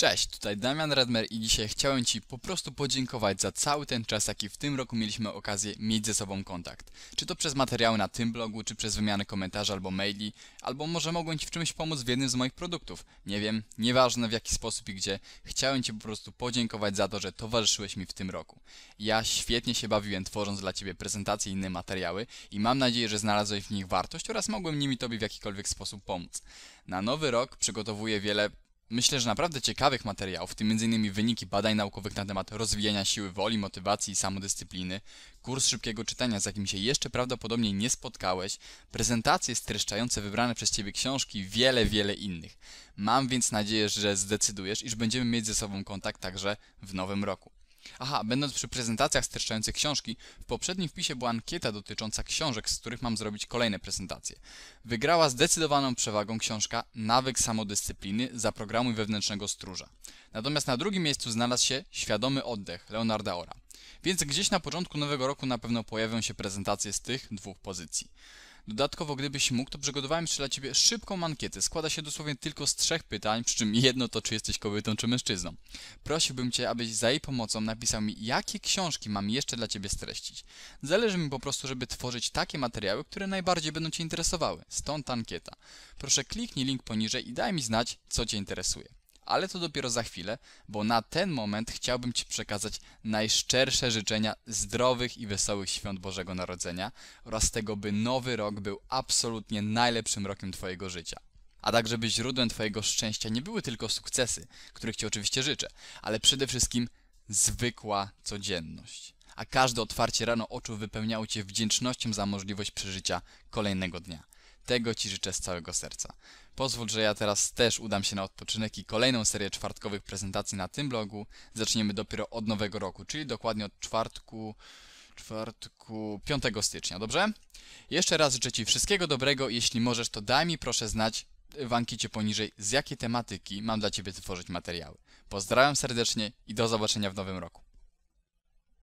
Cześć, tutaj Damian Radmer i dzisiaj chciałem Ci po prostu podziękować za cały ten czas, jaki w tym roku mieliśmy okazję mieć ze sobą kontakt. Czy to przez materiały na tym blogu, czy przez wymianę komentarzy albo maili, albo może mogłem Ci w czymś pomóc w jednym z moich produktów. Nie wiem, nieważne w jaki sposób i gdzie, chciałem Ci po prostu podziękować za to, że towarzyszyłeś mi w tym roku. Ja świetnie się bawiłem tworząc dla Ciebie prezentacje i inne materiały i mam nadzieję, że znalazłeś w nich wartość oraz mogłem nimi Tobie w jakikolwiek sposób pomóc. Na nowy rok przygotowuję wiele Myślę, że naprawdę ciekawych materiałów, w tym m.in. wyniki badań naukowych na temat rozwijania siły woli, motywacji i samodyscypliny, kurs szybkiego czytania, z jakim się jeszcze prawdopodobnie nie spotkałeś, prezentacje streszczające wybrane przez Ciebie książki i wiele, wiele innych. Mam więc nadzieję, że zdecydujesz, iż będziemy mieć ze sobą kontakt także w nowym roku. Aha, będąc przy prezentacjach streszczających książki, w poprzednim wpisie była ankieta dotycząca książek, z których mam zrobić kolejne prezentacje. Wygrała zdecydowaną przewagą książka Nawyk samodyscypliny za programu wewnętrznego stróża. Natomiast na drugim miejscu znalazł się Świadomy oddech Leonarda Ora. Więc gdzieś na początku nowego roku na pewno pojawią się prezentacje z tych dwóch pozycji. Dodatkowo, gdybyś mógł, to przygotowałem jeszcze dla ciebie szybką mankietę. Składa się dosłownie tylko z trzech pytań, przy czym jedno to, czy jesteś kobietą, czy mężczyzną. Prosiłbym cię, abyś za jej pomocą napisał mi, jakie książki mam jeszcze dla ciebie streścić. Zależy mi po prostu, żeby tworzyć takie materiały, które najbardziej będą cię interesowały. Stąd ankieta. Proszę kliknij link poniżej i daj mi znać, co cię interesuje ale to dopiero za chwilę, bo na ten moment chciałbym Ci przekazać najszczersze życzenia zdrowych i wesołych świąt Bożego Narodzenia oraz tego, by nowy rok był absolutnie najlepszym rokiem Twojego życia. A tak, żeby źródłem Twojego szczęścia nie były tylko sukcesy, których Ci oczywiście życzę, ale przede wszystkim zwykła codzienność. A każde otwarcie rano oczu wypełniało Cię wdzięcznością za możliwość przeżycia kolejnego dnia. Tego Ci życzę z całego serca. Pozwól, że ja teraz też udam się na odpoczynek i kolejną serię czwartkowych prezentacji na tym blogu zaczniemy dopiero od nowego roku, czyli dokładnie od czwartku czwartku 5 stycznia, dobrze? Jeszcze raz życzę Ci wszystkiego dobrego. Jeśli możesz, to daj mi proszę znać y, w ankiecie poniżej, z jakiej tematyki mam dla Ciebie tworzyć materiały. Pozdrawiam serdecznie i do zobaczenia w nowym roku.